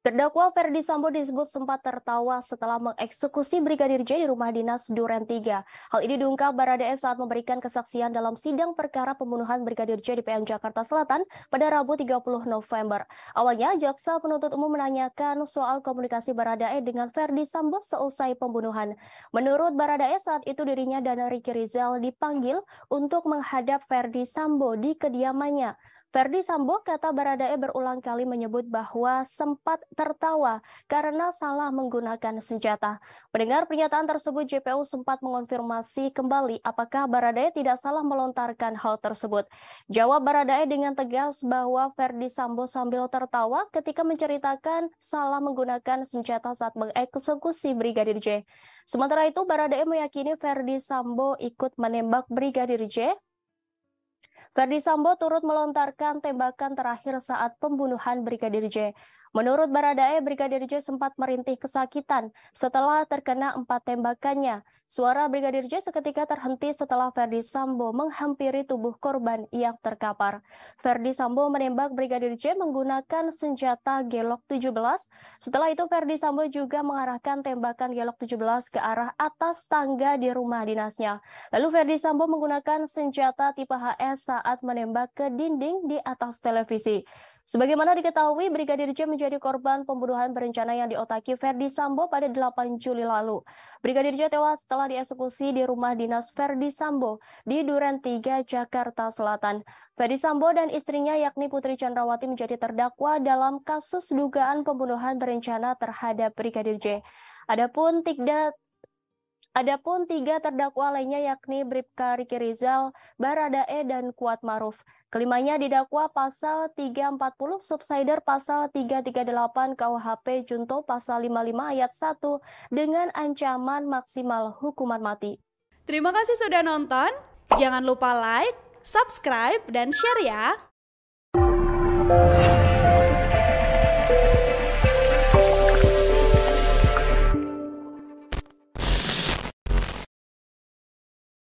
Terdakwa Ferdi Sambo disebut sempat tertawa setelah mengeksekusi Brigadir J di rumah dinas Duren 3. Hal ini diungkap Baradae saat memberikan kesaksian dalam sidang perkara pembunuhan Brigadir J di PN Jakarta Selatan pada Rabu 30 November. Awalnya, jaksa penuntut umum menanyakan soal komunikasi Baradae dengan Ferdi Sambo seusai pembunuhan. Menurut Baradae, saat itu dirinya dan Riki Rizal dipanggil untuk menghadap Ferdi Sambo di kediamannya. Ferdi Sambo kata Baradae berulang kali menyebut bahwa sempat tertawa karena salah menggunakan senjata. Mendengar pernyataan tersebut, JPU sempat mengonfirmasi kembali apakah Baradae tidak salah melontarkan hal tersebut. Jawab Baradae dengan tegas bahwa Ferdi Sambo sambil tertawa ketika menceritakan salah menggunakan senjata saat mengeksekusi Brigadir J. Sementara itu, Baradae meyakini Ferdi Sambo ikut menembak Brigadir J Verdi Sambo turut melontarkan tembakan terakhir saat pembunuhan Brigadir J. Menurut Baradae, Brigadir J sempat merintih kesakitan setelah terkena empat tembakannya. Suara Brigadir J seketika terhenti setelah Ferdi Sambo menghampiri tubuh korban yang terkapar. Ferdi Sambo menembak Brigadir J menggunakan senjata gelok 17. Setelah itu Ferdi Sambo juga mengarahkan tembakan gelok 17 ke arah atas tangga di rumah dinasnya. Lalu Ferdi Sambo menggunakan senjata tipe HS saat menembak ke dinding di atas televisi. Sebagaimana diketahui, Brigadir J menjadi korban pembunuhan berencana yang diotaki Ferdi Sambo pada 8 Juli lalu. Brigadir J tewas setelah dieksekusi di rumah dinas Ferdi Sambo di Duren 3, Jakarta Selatan. Ferdi Sambo dan istrinya yakni Putri Chandrawati menjadi terdakwa dalam kasus dugaan pembunuhan berencana terhadap Brigadir J. Adapun tiga, Adapun tiga terdakwa lainnya yakni Bribka Riki Rizal, Baradae, dan Kuat Maruf. Kelimanya didakwa pasal 340 subsider pasal 338 KUHP Junto pasal 55 ayat 1 dengan ancaman maksimal hukuman mati. Terima kasih sudah nonton. Jangan lupa like, subscribe, dan share ya.